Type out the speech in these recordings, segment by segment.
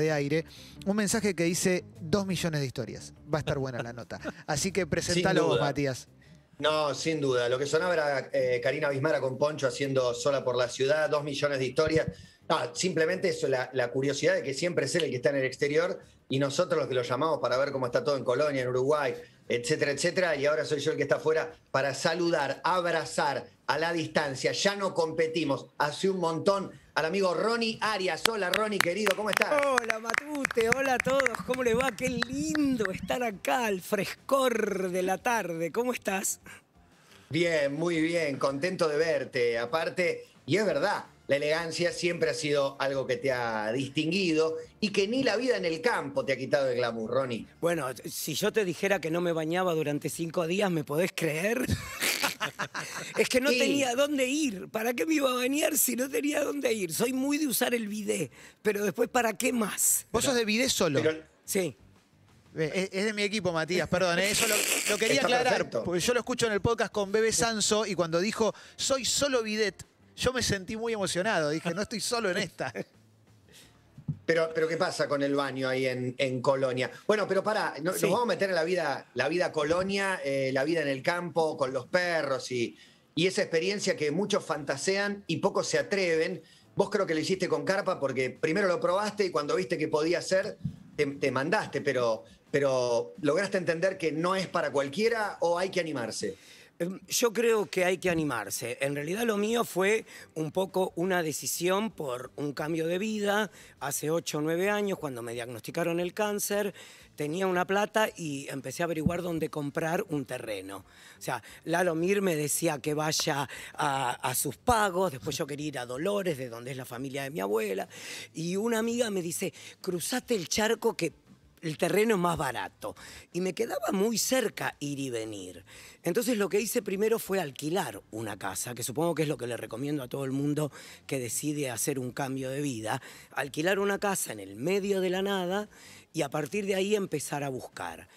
de aire, un mensaje que dice dos millones de historias. Va a estar buena la nota. Así que presentalo vos, Matías. No, sin duda. Lo que sonaba era eh, Karina Bismara con Poncho haciendo sola por la ciudad, dos millones de historias. simplemente eso, la, la, curiosidad de que siempre es él el que está en el exterior y nosotros los que lo llamamos para ver cómo está todo en Colonia, en Uruguay, etcétera, etcétera, y ahora soy yo el que está afuera, para saludar, abrazar a la distancia. Ya no competimos, hace un montón al amigo Ronnie Arias. Hola Ronnie, querido, ¿cómo estás? Hola Matute, hola a todos, ¿cómo le va? Qué lindo estar acá al frescor de la tarde, ¿cómo estás? Bien, muy bien, contento de verte. Aparte, y es verdad, la elegancia siempre ha sido algo que te ha distinguido y que ni la vida en el campo te ha quitado el glamour, Ronnie. Bueno, si yo te dijera que no me bañaba durante cinco días, ¿me podés creer? es que no tenía dónde ir. ¿Para qué me iba a bañar si no tenía dónde ir? Soy muy de usar el bidet. pero después, ¿para qué más? Vos sos de bidet solo. sí. Es, de mi equipo, Matías, perdón. ¿eh? Eso lo, quería aclarar. Porque yo lo escucho en el podcast con Bebe Sanso y cuando dijo, soy solo bidet, yo me sentí muy emocionado. Dije, no estoy solo en esta. Pero, pero ¿qué pasa con el baño ahí en, en Colonia? Bueno, pero para, nos vamos a meter en la vida, la vida colonia, eh, la vida en el campo, con los perros y, y esa experiencia que muchos fantasean y pocos se atreven. Vos creo que lo hiciste con carpa porque primero lo probaste y cuando viste que podía ser, te, mandaste, pero, pero ¿lograste entender que no es para cualquiera o hay que animarse? Yo creo que hay que animarse. En realidad lo mío fue un poco una decisión por un cambio de vida. Hace 8 o 9 años, cuando me diagnosticaron el cáncer, tenía una plata y empecé a averiguar dónde comprar un terreno. O sea, Lalo Mir me decía que vaya a, sus pagos, después yo quería ir a Dolores, de donde es la familia de mi abuela, y una amiga me dice, cruzate el charco que el terreno más barato. Y me quedaba muy cerca ir y venir. Entonces lo que hice primero fue alquilar una casa, que supongo que es lo que le recomiendo a todo el mundo que decide hacer un cambio de vida. Alquilar una casa en el medio de la nada y a partir de ahí empezar a buscar.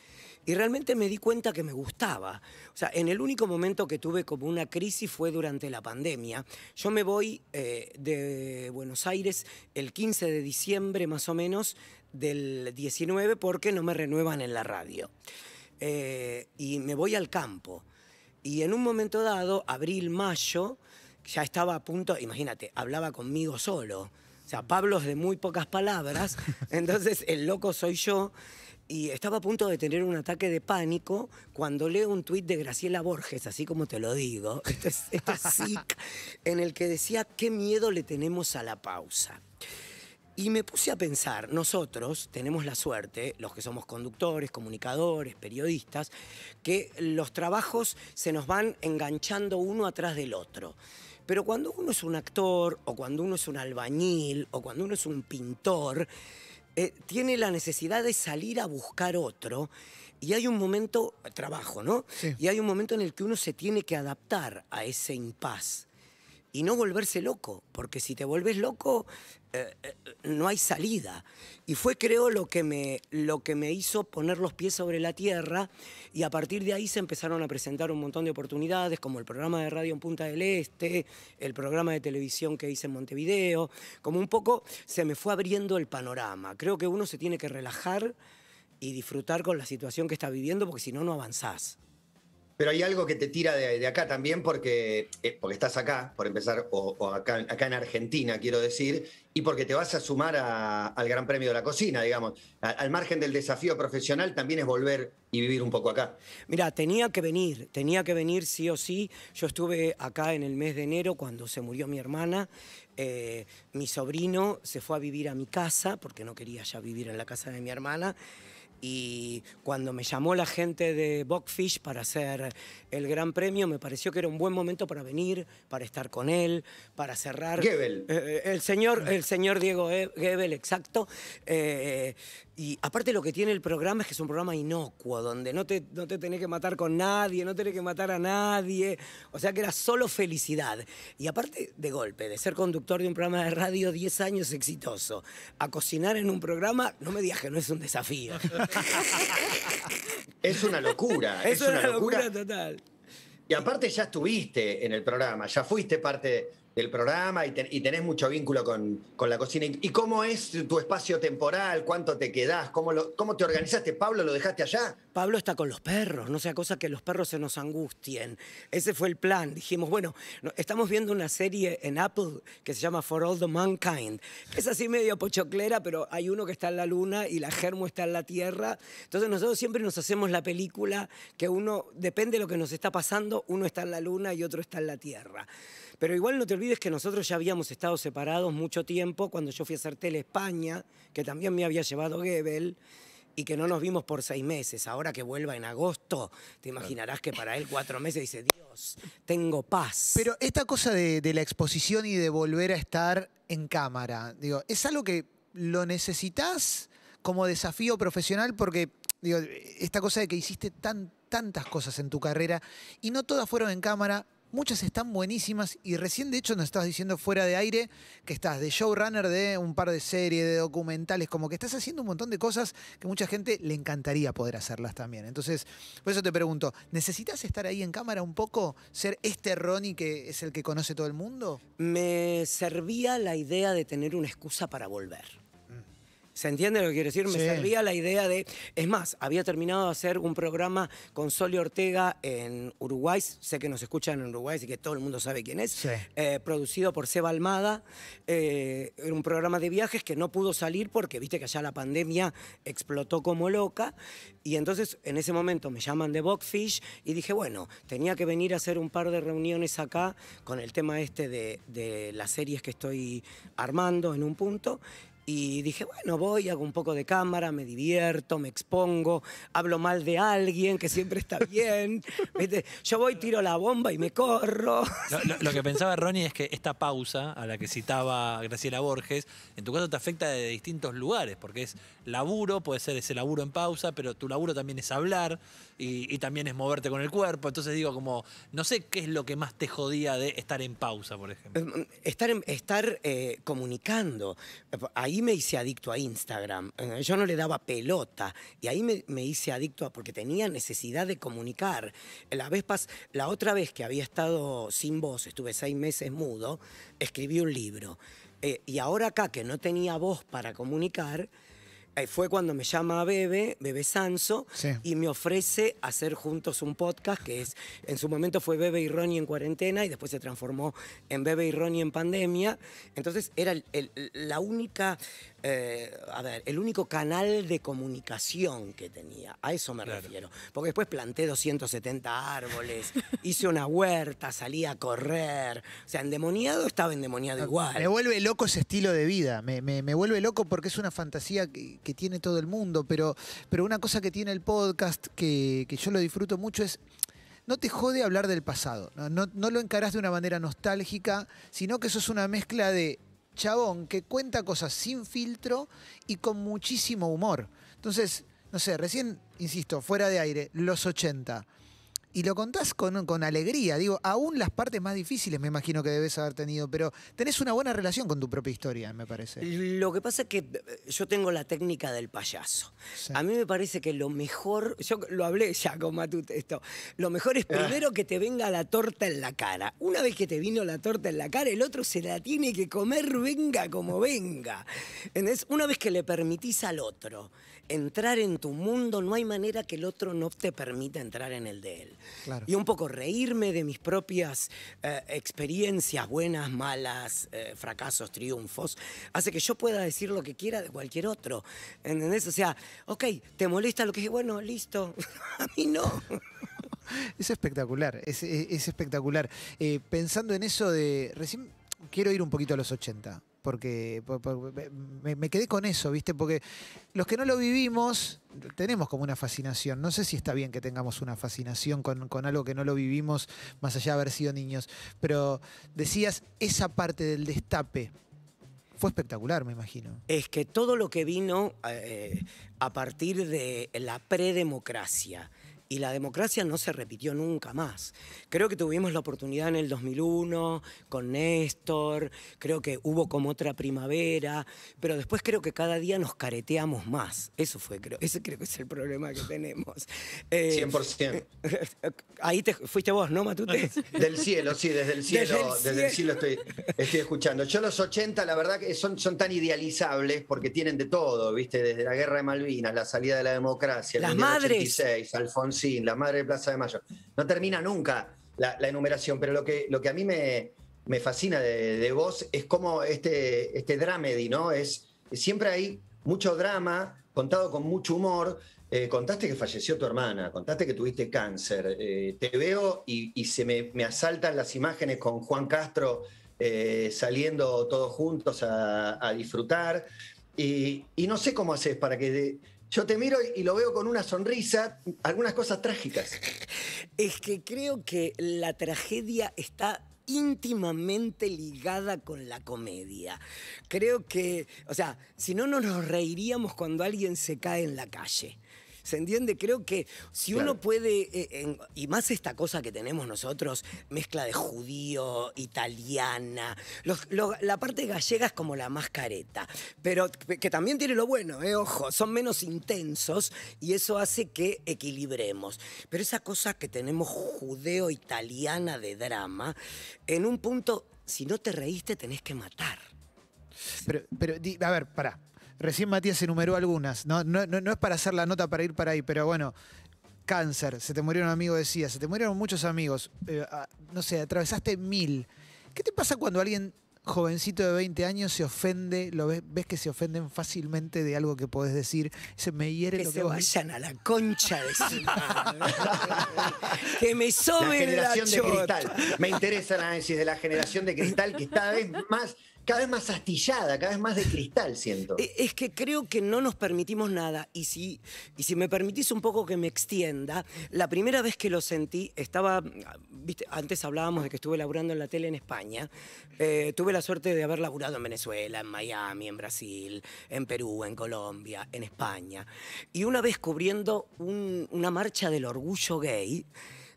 Y realmente me di cuenta que me gustaba. O sea, en el único momento que tuve como una crisis fue durante la pandemia. Yo me voy eh, de Buenos Aires el 15 de diciembre más o menos del 19 porque no me renuevan en la radio. Eh, y me voy al campo. Y en un momento dado, abril, mayo, ya estaba a punto, imagínate, hablaba conmigo solo. O sea, Pablo es de muy pocas palabras, entonces el loco soy yo. Y estaba a punto de tener un ataque de pánico cuando leo un tuit de Graciela Borges, así como te lo digo, esto en el que decía, qué miedo le tenemos a la pausa. Y me puse a pensar, nosotros tenemos la suerte, los que somos conductores, comunicadores, periodistas, que los trabajos se nos van enganchando uno atrás del otro. Pero cuando uno es un actor, o cuando uno es un albañil, o cuando uno es un pintor, eh, tiene la necesidad de salir a buscar otro y hay un momento, trabajo, ¿no? Y hay un momento en el que uno se tiene que adaptar a ese impas y no volverse loco, porque si te volvés loco eh, eh, no hay salida. Y fue creo lo que, me, lo que me hizo poner los pies sobre la tierra y a partir de ahí se empezaron a presentar un montón de oportunidades, como el programa de radio en Punta del Este, el programa de televisión que hice en Montevideo, como un poco se me fue abriendo el panorama. Creo que uno se tiene que relajar y disfrutar con la situación que está viviendo, porque si no, no avanzás. Pero hay algo que te tira de, acá también porque, eh, porque estás acá, por empezar, o, acá, en Argentina, quiero decir, y porque te vas a sumar al Gran Premio de la Cocina, digamos. al margen del desafío profesional, también es volver y vivir un poco acá. Mira, tenía que venir, tenía que venir sí o sí. Yo estuve acá en el mes de enero cuando se murió mi hermana. Eh, mi sobrino se fue a vivir a mi casa porque no quería ya vivir en la casa de mi hermana. Y cuando me llamó la gente de Bockfish para hacer el gran premio, me pareció que era un buen momento para venir, para estar con él, para cerrar. Eh, eh, el, señor, el señor Diego Gebel, exacto. Eh, y aparte lo que tiene el programa es que es un programa inocuo, donde no te, no te tenés que matar con nadie, no tenés que matar a nadie. O sea que era solo felicidad. Y aparte, de golpe, de ser conductor de un programa de radio 10 años exitoso, a cocinar en un programa, no me digas que no es un desafío. es una locura. Es, una, locura total. Y aparte ya estuviste en el programa, ya fuiste parte del programa y, tenés mucho vínculo con, con, la cocina. ¿Y cómo es tu espacio temporal? ¿Cuánto te quedás? ¿Cómo, lo, ¿Cómo te organizaste? ¿Pablo lo dejaste allá? Pablo está con los perros, no sea cosa que los perros se nos angustien. Ese fue el plan. Dijimos, bueno, estamos viendo una serie en Apple que se llama For All the Mankind. Es así medio pochoclera, pero hay uno que está en la luna y la germo está en la tierra. Entonces nosotros siempre nos hacemos la película que uno, depende de lo que nos está pasando, uno está en la luna y otro está en la tierra. Pero igual no te olvides que nosotros ya habíamos estado separados mucho tiempo cuando yo fui a hacer Tele España, que también me había llevado Gebel y que no nos vimos por seis meses. Ahora que vuelva en agosto, te imaginarás que para él cuatro meses dice, Dios, tengo paz. Pero esta cosa de, la exposición y de volver a estar en cámara, digo, ¿es algo que lo necesitas como desafío profesional? Porque, esta cosa de que hiciste tan, tantas cosas en tu carrera y no todas fueron en cámara, Muchas están buenísimas y recién de hecho nos estabas diciendo fuera de aire que estás de showrunner de un par de series, de documentales, como que estás haciendo un montón de cosas que mucha gente le encantaría poder hacerlas también. Entonces, por eso te pregunto, ¿necesitas estar ahí en cámara un poco, ser este Ronnie que es el que conoce todo el mundo? Me servía la idea de tener una excusa para volver. ¿Se entiende lo que quiero decir? Me servía la idea de... Es más, había terminado de hacer un programa con Soli Ortega en Uruguay. Sé que nos escuchan en Uruguay, y que todo el mundo sabe quién es. Eh, producido por Seba Almada. Eh, era un programa de viajes que no pudo salir porque viste que allá la pandemia explotó como loca. Y entonces en ese momento me llaman de Boxfish y dije, bueno, tenía que venir a hacer un par de reuniones acá con el tema este de las series que estoy armando en un punto. Y dije, bueno, voy, hago un poco de cámara, me divierto, me expongo, hablo mal de alguien que siempre está bien. Yo voy, tiro la bomba y me corro. Lo, que pensaba Ronnie es que esta pausa a la que citaba Graciela Borges, en tu caso te afecta de distintos lugares, porque es laburo, puede ser ese laburo en pausa, pero tu laburo también es hablar y, también es moverte con el cuerpo. Entonces digo, como, no sé qué es lo que más te jodía de estar en pausa, por ejemplo. Em, estar, estar eh, comunicando. Eh, ahí ahí me hice adicto a Instagram. Eh, yo no le daba pelota. Y ahí me, hice adicto a, porque tenía necesidad de comunicar. La, vez pas, la otra vez que había estado sin voz, estuve seis meses mudo, escribí un libro. Eh, y ahora acá que no tenía voz para comunicar, eh, fue cuando me llama Bebe, Bebe Sanso, y me ofrece hacer juntos un podcast que es, en su momento fue Bebe y Ronnie en cuarentena y después se transformó en Bebe y Ronnie en pandemia. Entonces era el, la única, eh, a ver, el único canal de comunicación que tenía. A eso me refiero. Porque después planté 270 árboles, hice una huerta, salí a correr. O sea, endemoniado estaba endemoniado igual. Me vuelve loco ese estilo de vida. me vuelve loco porque es una fantasía que que tiene todo el mundo, pero, pero una cosa que tiene el podcast, que, que yo lo disfruto mucho, es no te jode hablar del pasado, no, no, lo encarás de una manera nostálgica, sino que eso es una mezcla de chabón que cuenta cosas sin filtro y con muchísimo humor. Entonces, no sé, recién, insisto, fuera de aire, los 80 y lo contás con, alegría. Digo, aún las partes más difíciles me imagino que debes haber tenido, pero tenés una buena relación con tu propia historia, me parece. Lo que pasa es que eh, yo tengo la técnica del payaso. A mí me parece que lo mejor, yo lo hablé ya con Matute esto, lo mejor es ah. primero que te venga la torta en la cara. Una vez que te vino la torta en la cara, el otro se la tiene que comer, venga como venga. ¿Entendés? Una vez que le permitís al otro entrar en tu mundo, no hay manera que el otro no te permita entrar en el de él. Y un poco reírme de mis propias eh, experiencias, buenas, malas, eh, fracasos, triunfos, hace que yo pueda decir lo que quiera de cualquier otro. ¿Entendés? O sea, ok, te molesta lo que dije, bueno, listo, a mí no. Es espectacular, es, espectacular. Eh, pensando en eso de, recién quiero ir un poquito a los 80 porque, me, quedé con eso, ¿viste? Porque los que no lo vivimos tenemos como una fascinación. No sé si está bien que tengamos una fascinación con, algo que no lo vivimos, más allá de haber sido niños. Pero decías, esa parte del destape, fue espectacular, me imagino. Es que todo lo que vino eh, a partir de la predemocracia, y la democracia no se repitió nunca más. Creo que tuvimos la oportunidad en el 2001 con Néstor, creo que hubo como otra primavera, pero después creo que cada día nos careteamos más. Eso fue, creo, ese creo que es el problema que tenemos. 100%. Eh, ahí te, fuiste vos, ¿no, Matute? Del cielo, sí, desde el cielo, desde el cielo, estoy, escuchando. Yo los 80, la verdad que son, tan idealizables porque tienen de todo, ¿viste? Desde la guerra de Malvinas, la salida de la democracia, las madres. 86, Alfonso Sí, la madre de Plaza de Mayo. No termina nunca la, enumeración, pero lo que, lo que a mí me, fascina de, vos es cómo este, este dramedy, ¿no? Es, siempre hay mucho drama contado con mucho humor. Eh, contaste que falleció tu hermana, contaste que tuviste cáncer. Eh, te veo y, se me, asaltan las imágenes con Juan Castro eh, saliendo todos juntos a, disfrutar. Y, no sé cómo haces para que yo te miro y lo veo con una sonrisa, algunas cosas trágicas. Es que creo que la tragedia está íntimamente ligada con la comedia. Creo que, o sea, si no, no nos reiríamos cuando alguien se cae en la calle. ¿Se entiende? Creo que si uno puede, eh, y más esta cosa que tenemos nosotros, mezcla de judío, italiana, la parte gallega es como la mascareta, pero que también tiene lo bueno, eh, ojo, son menos intensos y eso hace que equilibremos. Pero esa cosa que tenemos judeo-italiana de drama, en un punto, si no te reíste, tenés que matar. Pero, pero a ver, pará, Recién Matías enumeró algunas. No, es para hacer la nota para ir para ahí, pero bueno, cáncer, se te murieron amigos, decía, se te murieron muchos amigos. Eh, no sé, atravesaste mil. ¿Qué te pasa cuando alguien jovencito de 20 años se ofende, lo ves, que se ofenden fácilmente de algo que podés decir, se me hiere que se vayan a la concha de su que me soben la, generación de cristal. Me interesa el análisis de la generación de cristal que cada vez más cada vez más astillada, cada vez más de cristal, siento. E, es que creo que no nos permitimos nada. Y si, y si me permitís un poco que me extienda, la primera vez que lo sentí, estaba, antes hablábamos de que estuve laburando en la tele en España. Eh, tuve la suerte de haber laburado en Venezuela, en Miami, en Brasil, en Perú, en Colombia, en España. Y una vez cubriendo una marcha del orgullo gay,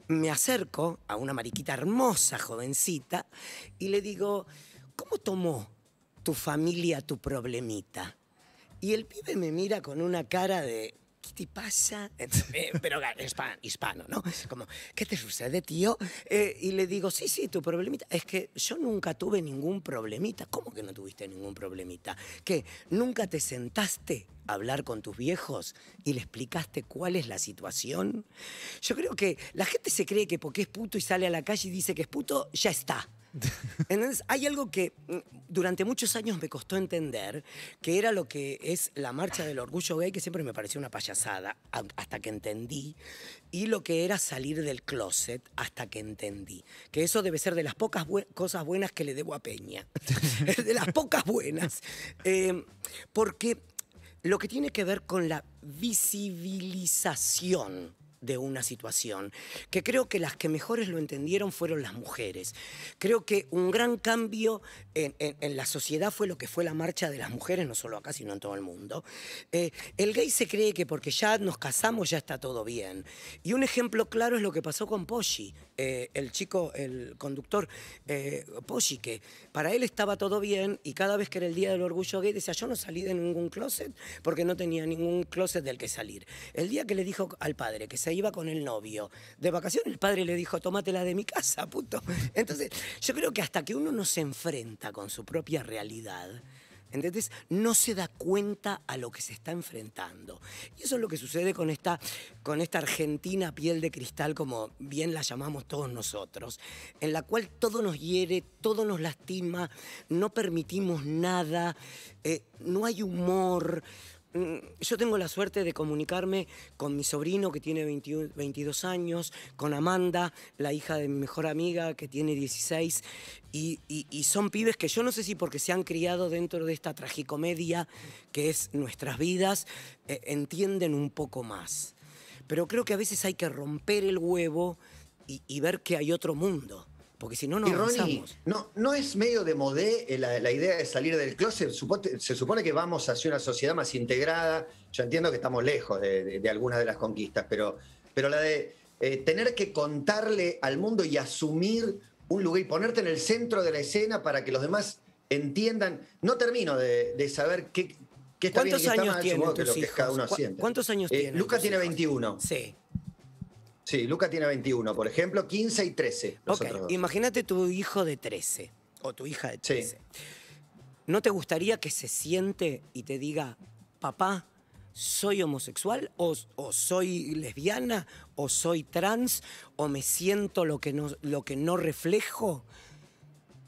me acerco a una mariquita hermosa, jovencita, y le digo, ¿cómo tomó tu familia tu problemita? Y el pibe me mira con una cara de, ¿qué te pasa? Eh, pero hispano, hispano, ¿no? Como, ¿qué te sucede, tío? Eh, y le digo, sí, sí, tu problemita. Es que yo nunca tuve ningún problemita. ¿Cómo que no tuviste ningún problemita? ¿Que nunca te sentaste a hablar con tus viejos y le explicaste cuál es la situación? Yo creo que la gente se cree que porque es puto y sale a la calle y dice que es puto, ya está Entonces, hay algo que mm, durante muchos años me costó entender, que era lo que es la marcha del orgullo gay, que siempre me pareció una payasada, hasta que entendí, y lo que era salir del closet, hasta que entendí. Que eso debe ser de las pocas cosas buenas que le debo a Peña. de las pocas buenas. Eh, porque lo que tiene que ver con la visibilización de una situación, que creo que las que mejores lo entendieron fueron las mujeres. Creo que un gran cambio en, la sociedad fue lo que fue la marcha de las mujeres, no solo acá, sino en todo el mundo. Eh, el gay se cree que porque ya nos casamos ya está todo bien. Y un ejemplo claro es lo que pasó con Poshi, eh, el chico, el conductor eh, que para él estaba todo bien y cada vez que era el Día del Orgullo Gay decía, yo no salí de ningún closet porque no tenía ningún closet del que salir. El día que le dijo al padre que se se iba con el novio de vacaciones, el padre le dijo, tómatela de mi casa, puto. Entonces, yo creo que hasta que uno no se enfrenta con su propia realidad, ¿Entendés? No se da cuenta a lo que se está enfrentando. Y eso es lo que sucede con esta, con esta Argentina piel de cristal, como bien la llamamos todos nosotros, en la cual todo nos hiere, todo nos lastima, no permitimos nada, eh, no hay humor. Mm, yo tengo la suerte de comunicarme con mi sobrino que tiene 22 años, con Amanda, la hija de mi mejor amiga que tiene 16, y, son pibes que yo no sé si porque se han criado dentro de esta tragicomedia que es nuestras vidas, eh, entienden un poco más. Pero creo que a veces hay que romper el huevo y ver que hay otro mundo porque si no, no no, no es medio de modé eh, la, idea de salir del closet. se supone que vamos hacia una sociedad más integrada. Yo entiendo que estamos lejos de, algunas de las conquistas, pero, pero la de eh, tener que contarle al mundo y asumir un lugar y ponerte en el centro de la escena para que los demás entiendan. No termino de, saber qué, está bien y qué lo que cada uno siente. ¿Cuántos años eh, tiene? Lucas tiene 21. Sí. Sí, Luca tiene 21, por ejemplo, 15 y 13. imagínate tu hijo de 13 o tu hija de 13. ¿No te gustaría que se siente y te diga, papá, soy homosexual o, soy lesbiana o soy trans o me siento lo que no, lo que no reflejo.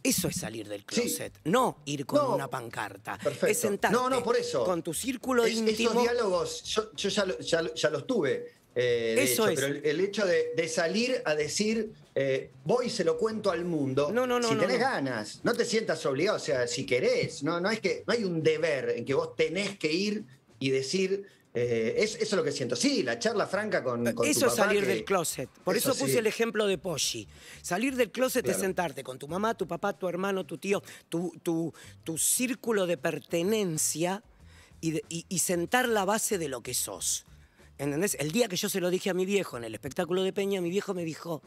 Eso es salir del closet, no ir con una pancarta. Es sentarte por eso. con tu círculo es, íntimo. Esos diálogos, yo, ya, los tuve. Eh, eso es. Pero el, hecho de, salir a decir, eh, voy y se lo cuento al mundo, no, si tenés ganas, no te sientas obligado, o sea, si querés, no, no, es que, hay un deber en que vos tenés que ir y decir, eh, es, eso es lo que siento. Sí, la charla franca con, Eso es salir del closet. Por eso, puse el ejemplo de Poshi. Salir del closet es sentarte con tu mamá, tu papá, tu hermano, tu tío, tu, tu, tu círculo de pertenencia y sentar la base de lo que sos. ¿Entendés? El día que yo se lo dije a mi viejo en el espectáculo de Peña, mi viejo me dijo,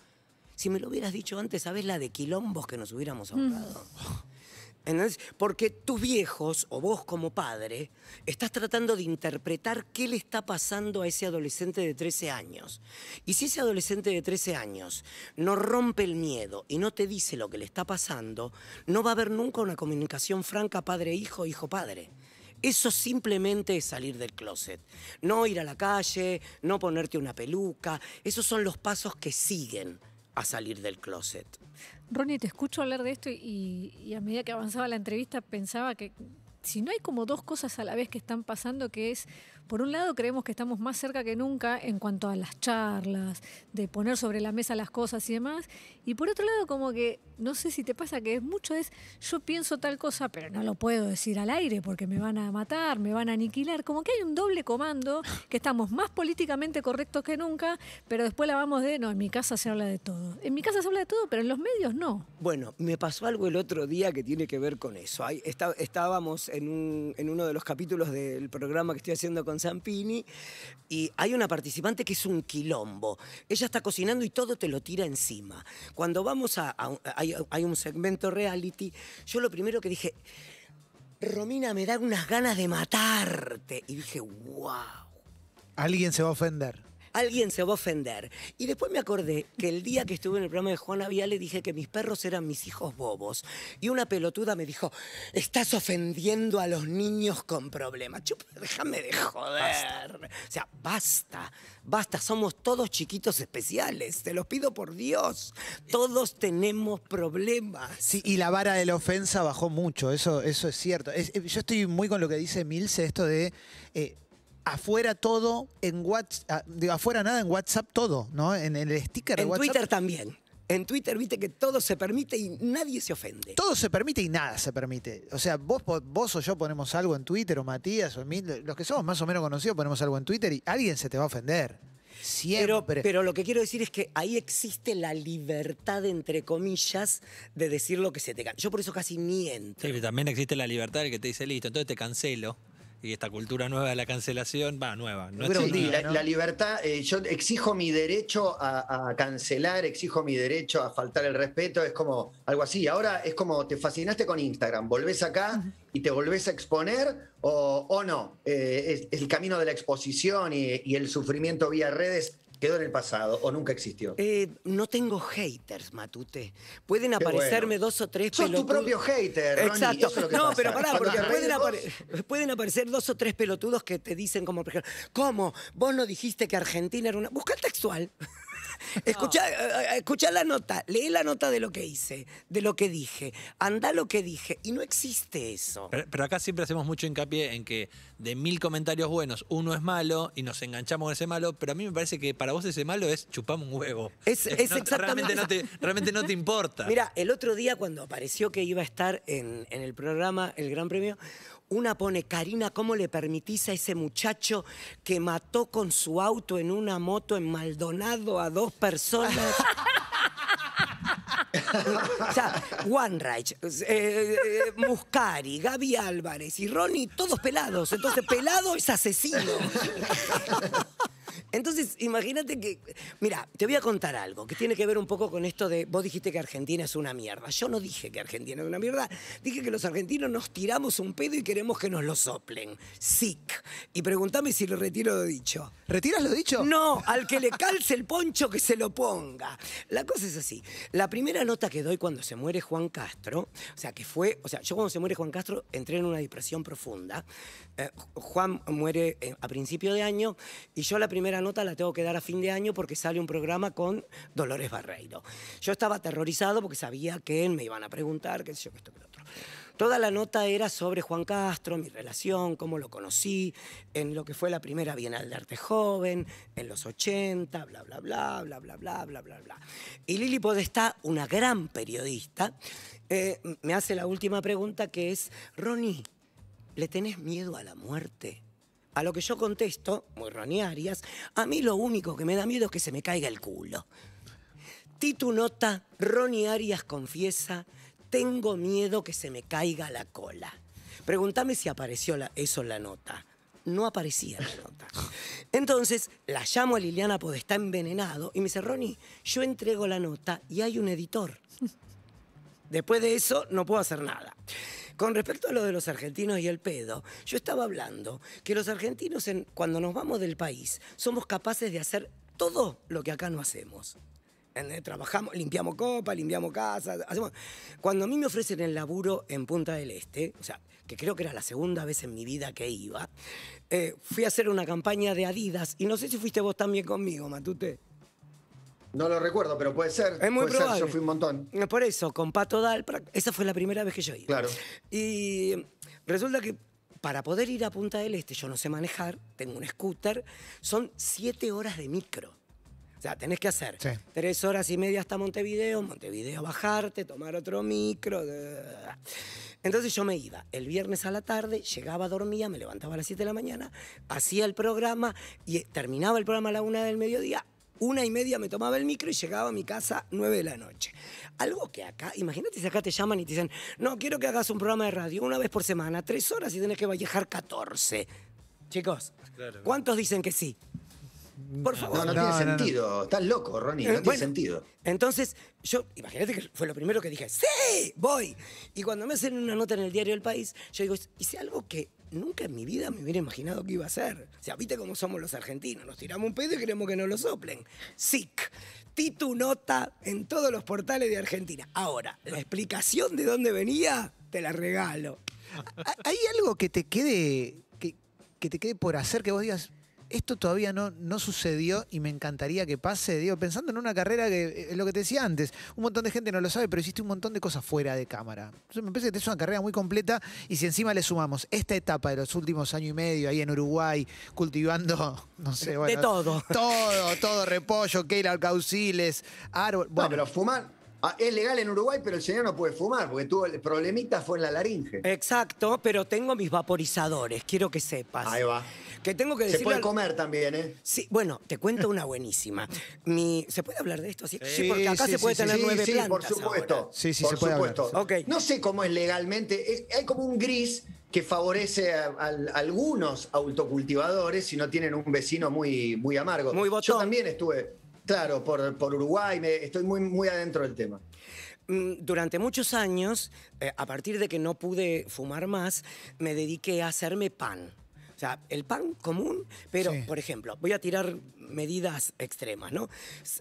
si me lo hubieras dicho antes, sabes la de quilombos que nos hubiéramos mm. ahorrado? ¿Entendés? Porque tus viejos o vos como padre estás tratando de interpretar qué le está pasando a ese adolescente de 13 años. Y si ese adolescente de 13 años no rompe el miedo y no te dice lo que le está pasando, no va a haber nunca una comunicación franca padre eso simplemente es salir del closet. No ir a la calle, no ponerte una peluca. Esos son los pasos que siguen a salir del closet. Ronnie, te escucho hablar de esto y, y a medida que avanzaba la entrevista pensaba que si no hay como dos cosas a la vez que están pasando, que es, por un lado, creemos que estamos más cerca que nunca en cuanto a las charlas, de poner sobre la mesa las cosas y demás. Y por otro lado, como que, no sé si te pasa que es mucho es, yo pienso tal cosa, pero no lo puedo decir al aire porque me van a matar, me van a aniquilar. Como que hay un doble comando, que estamos más políticamente correctos que nunca, pero después la vamos de, no, en mi casa se habla de todo. En mi casa se habla de todo, pero en los medios no. Bueno, me pasó algo el otro día que tiene que ver con eso. Ahí estábamos en, en uno de los capítulos del programa que estoy haciendo con Zampini, y hay una participante que es un quilombo. Ella está cocinando y todo te lo tira encima. Cuando vamos a, hay, hay un segmento reality, yo lo primero que dije, Romina, me da unas ganas de matarte. Y dije, wow. Alguien se va a ofender alguien se va a ofender. Y después me acordé que el día que estuve en el programa de Juana Viale dije que mis perros eran mis hijos bobos. Y una pelotuda me dijo, estás ofendiendo a los niños con problemas. Chup, déjame de joder. O sea, basta, basta, somos todos chiquitos especiales, te los pido por Dios. Todos tenemos problemas. Sí, y la vara de la ofensa bajó mucho, eso, eso es cierto. Eh, yo estoy muy con lo que dice Milce, esto de... Eh, afuera todo, en WhatsApp, ah, afuera nada, en WhatsApp todo, ¿no? En el sticker de WhatsApp. En Twitter también. En Twitter viste que todo se permite y nadie se ofende. Todo se permite y nada se permite. O sea, vos, vos o yo ponemos algo en Twitter, o Matías, o los que somos más o menos conocidos ponemos algo en Twitter y alguien se te va a ofender. Siempre. Pero, lo que quiero decir es que ahí existe la libertad, entre comillas, de decir lo que se te... Yo por eso casi miento. Sí, pero también existe la libertad de que te dice, listo, entonces te cancelo y esta cultura nueva de la cancelación, va, nueva. la, libertad, eh, yo exijo mi derecho a, cancelar, exijo mi derecho a faltar el respeto, es como algo así. Ahora es como te fascinaste con Instagram, volvés acá y te volvés a exponer o, no. Eh, es, el camino de la exposición y el sufrimiento vía redes quedó en el pasado o nunca existió? Eh, no tengo haters, Matute. Pueden aparecerme dos o tres Sos tu propio hater, Ronnie. no, pero pará, porque pueden, pueden, aparecer dos o tres pelotudos que te dicen como, por ejemplo, ¿cómo? Vos no dijiste que Argentina era una... Busca el textual. Eh, eh, escucha, la nota, lee la nota de lo que hice, de lo que dije, anda lo que dije, y no existe eso. Pero, acá siempre hacemos mucho hincapié en que de mil comentarios buenos, uno es malo y nos enganchamos con ese malo, pero a mí me parece que para vos ese malo es chupamos un huevo. Es, exactamente. Realmente no, te, realmente no te importa. Mira, el otro día cuando apareció que iba a estar en, en el programa El Gran Premio, una pone, Karina, ¿cómo le permitís a ese muchacho que mató con su auto en una moto en Maldonado a dos personas? o sea, Juan eh, eh, Muscari, Gaby Álvarez y Ronnie, todos pelados. Entonces, pelado es asesino. Entonces, imagínate que, mira, te voy a contar algo que tiene que ver un poco con esto de, vos dijiste que Argentina es una mierda. Yo no dije que Argentina es una mierda, dije que los argentinos nos tiramos un pedo y queremos que nos lo soplen. Sick. Y pregúntame si lo retiro lo dicho. ¿Retiras lo dicho? No, al que le calce el poncho que se lo ponga. La cosa es así. La primera nota que doy cuando se muere Juan Castro, o sea, que fue, o sea, yo cuando se muere Juan Castro entré en una depresión profunda. Eh, Juan muere eh, a principio de año y yo la primera nota la tengo que dar a fin de año porque sale un programa con Dolores Barreiro. Yo estaba aterrorizado porque sabía que me iban a preguntar, qué sé esto, qué otro. Toda la nota era sobre Juan Castro, mi relación, cómo lo conocí, en lo que fue la primera Bienal de Arte Joven, en los 80, bla, bla, bla, bla, bla, bla, bla, bla, bla. Y Lili Podestá, una gran periodista, eh, me hace la última pregunta que es, Ronnie, ¿le tenés miedo a la muerte? A lo que yo contesto, muy Ronnie Arias, a mí lo único que me da miedo es que se me caiga el culo. Titu nota, Ronnie Arias confiesa, tengo miedo que se me caiga la cola. Pregúntame si apareció eso en la nota. No aparecía la nota. Entonces la llamo a Liliana está envenenado y me dice, Ronnie, yo entrego la nota y hay un editor. Después de eso no puedo hacer nada. Con respecto a lo de los argentinos y el pedo, yo estaba hablando que los argentinos en, cuando nos vamos del país somos capaces de hacer todo lo que acá no hacemos. Eh, trabajamos, limpiamos copas, limpiamos casas. Cuando a mí me ofrecen el laburo en Punta del Este, o sea, que creo que era la segunda vez en mi vida que iba, eh, fui a hacer una campaña de Adidas y no sé si fuiste vos también conmigo, Matute. No lo recuerdo, pero puede ser. Es muy yo fui un montón. Por eso, con Pato Dal... esa fue la primera vez que yo iba. Claro. Y resulta que para poder ir a Punta del Este, yo no sé manejar, tengo un scooter, son siete horas de micro. O sea, tenés que hacer tres horas y media hasta Montevideo, Montevideo bajarte, tomar otro micro. Entonces yo me iba el viernes a la tarde, llegaba, dormía, me levantaba a las 7 de la mañana, hacía el programa y terminaba el programa a la una del mediodía, una y media me tomaba el micro y llegaba a mi casa nueve de la noche. Algo que acá, imagínate si acá te llaman y te dicen, no, quiero que hagas un programa de radio una vez por semana, tres horas y tienes que viajar 14. Chicos, ¿cuántos dicen que sí? Por favor. No, no, tiene sentido. Estás loco, Ronnie. Eh, no tiene sentido. Entonces, yo, imagínate que fue lo primero que dije, ¡sí! ¡Voy! Y cuando me hacen una nota en el diario El País, yo digo, hice algo que nunca en mi vida me hubiera imaginado que iba a ser. O sea, viste cómo somos los argentinos. Nos tiramos un pedo y queremos que nos lo soplen. SIC. Titu nota en todos los portales de Argentina. Ahora, la explicación de dónde venía, te la regalo. ¿Hay algo que te quede. que, que te quede por hacer que vos digas, esto todavía no, no sucedió y me encantaría que pase, digo, pensando en una carrera que, eh, es lo que te decía antes, un montón de gente no lo sabe, pero existe un montón de cosas fuera de cámara. Entonces me parece que es una carrera muy completa y si encima le sumamos esta etapa de los últimos año y medio ahí en Uruguay, cultivando, no sé, bueno. De todo. Todo, todo, repollo, Keila Alcauciles, árbol. Bueno, pero fumar Ah, es legal en Uruguay, pero el señor no puede fumar porque tuvo el problemita fue en la laringe. Exacto, pero tengo mis vaporizadores, quiero que sepas. Ahí va. Que tengo que decir. Se puede comer también, ¿eh? Sí, bueno, te cuento una buenísima. Mi, ¿Se puede hablar de esto? Sí, sí porque acá se puede tener nueve plantas. por supuesto. Sí, sí, por se puede supuesto. No sé cómo es legalmente. Hay como un gris que favorece a, algunos autocultivadores si no tienen un vecino muy, muy amargo. Muy botón. Yo también estuve Claro, por, Uruguay, me, estoy muy, muy adentro del tema. Mm, durante muchos años, eh, a partir de que no pude fumar más, me dediqué a hacerme pan. O sea, el pan común, pero, por ejemplo, voy a tirar medidas extremas, ¿no?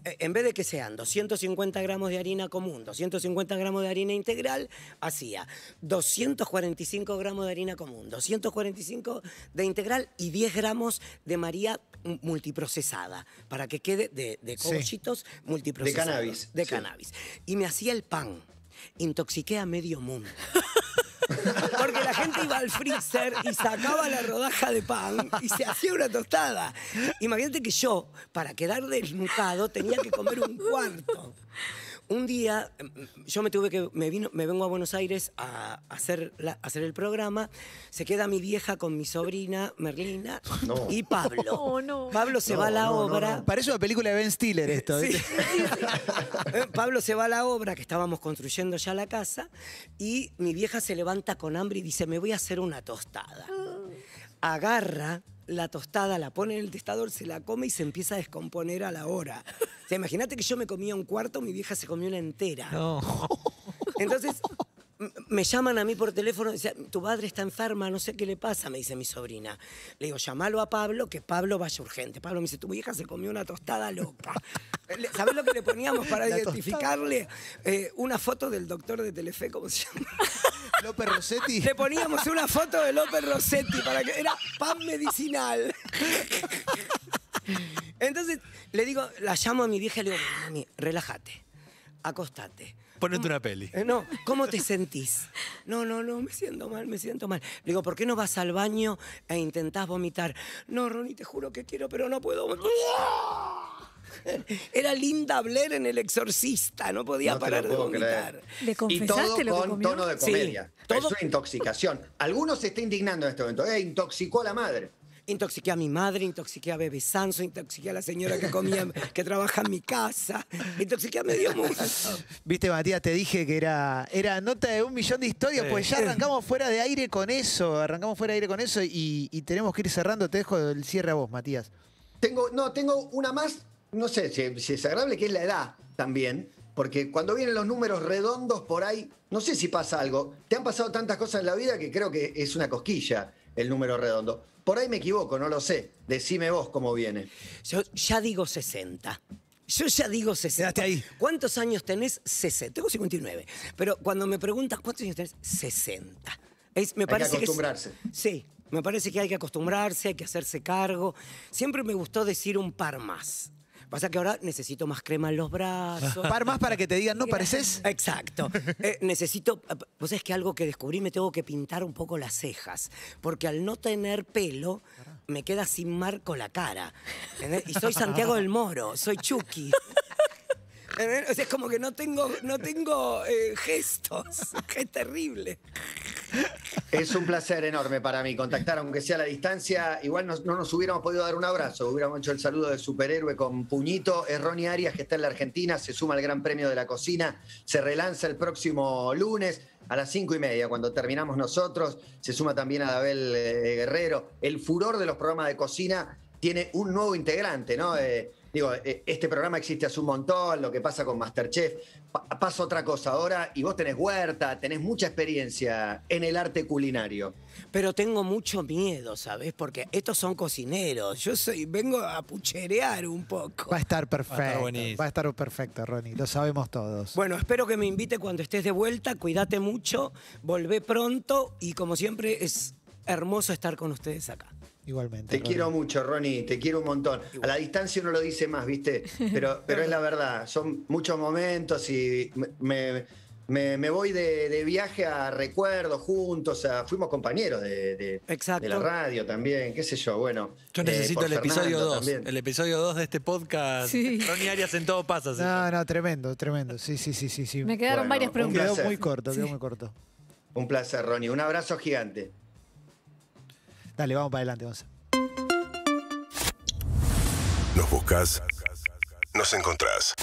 Eh, en vez de que sean 250 gramos de harina común, 250 gramos de harina integral, hacía ah, 245 gramos de harina común, 245 de integral y 10 gramos de María multiprocesada, para que quede de, de multiprocesados. De cannabis. De cannabis. Y me hacía el pan. Intoxiqué a medio mundo. Porque la gente iba al freezer y sacaba la rodaja de pan y se hacía una tostada. Imagínate que yo, para quedar desnudado tenía que comer un cuarto un día em, yo me tuve que me vino me vengo a Buenos Aires a hacer hacer el programa se queda mi vieja con mi sobrina Merlina y Pablo Pablo se va a la obra parece una película de Ben Stiller esto eh, Pablo se va a la obra que estábamos construyendo ya la casa y mi vieja se levanta con hambre y dice me voy a hacer una tostada ah. agarra la tostada la pone en el testador, se la come y se empieza a descomponer a la hora. O imagínate que yo me comía un cuarto, mi vieja se comió una entera. Entonces, me llaman a mí por teléfono, dicen, tu padre está enferma, no sé qué le pasa, me dice mi sobrina. Le digo, llamalo a Pablo, que Pablo vaya urgente. Pablo me dice, tu vieja se comió una tostada loca. Eh, ¿sabes lo que le poníamos para identificarle? Eh, una foto del doctor de Telefe, ¿cómo se llama? López Rossetti. Le poníamos una foto de López Rossetti para que era pan medicinal. Entonces le digo, la llamo a mi vieja y le digo, mami, relájate, acostate. Ponete una peli. Eh, no, ¿cómo te sentís? No, no, no, me siento mal, me siento mal. Le digo, ¿por qué no vas al baño e intentás vomitar? No, Ronnie, te juro que quiero, pero no puedo. Era Linda Blair en El Exorcista, no podía parar de vomitar. ¿Le confesaste y todo con tono de comedia. todo... Es intoxicación. Algunos se están indignando en este momento. Eh, intoxicó a la madre. Intoxiqué a mi madre, intoxiqué a Bebe Sanso, intoxiqué a la señora que comía, que trabaja en mi casa, intoxiqué a medio mundo. Viste, Matías, te dije que era, era nota de un millón de historias, pues ya arrancamos fuera de aire con eso, arrancamos fuera de aire con eso y, tenemos que ir cerrando. Te dejo el cierre a vos, Matías. Tengo, no, tengo una más no sé si, es agradable, que es la edad también, porque cuando vienen los números redondos por ahí, no sé si pasa algo. Te han pasado tantas cosas en la vida que creo que es una cosquilla el número redondo. Por ahí me equivoco, no lo sé. Decime vos cómo viene. Yo ya digo 60. Yo ya digo 60. ahí. ¿Cuántos años tenés? 60. Tengo 59. Pero cuando me preguntas cuántos años tenés, 60. Es, me hay parece que acostumbrarse. sí, me parece que hay que acostumbrarse, hay que hacerse cargo. Siempre me gustó decir un par más. Pasa que ahora necesito más crema en los brazos. Par más para que te digan, ¿no pareces? Exacto. Eh, necesito, pues eh, es que algo que descubrí, me tengo que pintar un poco las cejas. Porque al no tener pelo, me queda sin marco la cara. Y soy Santiago del Moro, soy Chucky. es como que no tengo, no tengo eh, gestos. Es terrible. Es un placer enorme para mí contactar, aunque sea a la distancia. Igual no, nos hubiéramos podido dar un abrazo, hubiéramos hecho el saludo de superhéroe con puñito. Es Ronnie Arias, que está en la Argentina, se suma al Gran Premio de la Cocina, se relanza el próximo lunes a las cinco y media, cuando terminamos nosotros. Se suma también a Abel eh, Guerrero. El furor de los programas de cocina tiene un nuevo integrante, ¿no? Eh, Digo, eh, este programa existe hace un montón, lo que pasa con Masterchef. pasa otra cosa ahora y vos tenés huerta, tenés mucha experiencia en el arte culinario. Pero tengo mucho miedo, ¿sabes? Porque estos son cocineros. Yo soy, vengo a pucherear un poco. Va a estar perfecto. Va a estar, va a estar perfecto, Ronnie. Lo sabemos todos. Bueno, espero que me invite cuando estés de vuelta. Cuídate mucho, volvé pronto y como siempre es hermoso estar con ustedes acá. Igualmente. Te quiero mucho, Ronnie, te quiero un montón. A la distancia uno lo dice más, ¿viste? Pero, pero es la verdad, son muchos momentos y me, voy de, viaje a recuerdos juntos, fuimos compañeros de, la radio también, qué sé yo, bueno. Yo necesito eh, el episodio 2, el episodio 2 de este podcast. Ronnie Arias en todo pasa. No, no, tremendo, tremendo, sí, sí, sí, sí. sí. Me quedaron varias preguntas. Quedó muy corto, quedó muy corto. Un placer, Ronnie, un abrazo gigante. Dale, vamos para adelante, Gonza. Nos buscas, nos encontrás.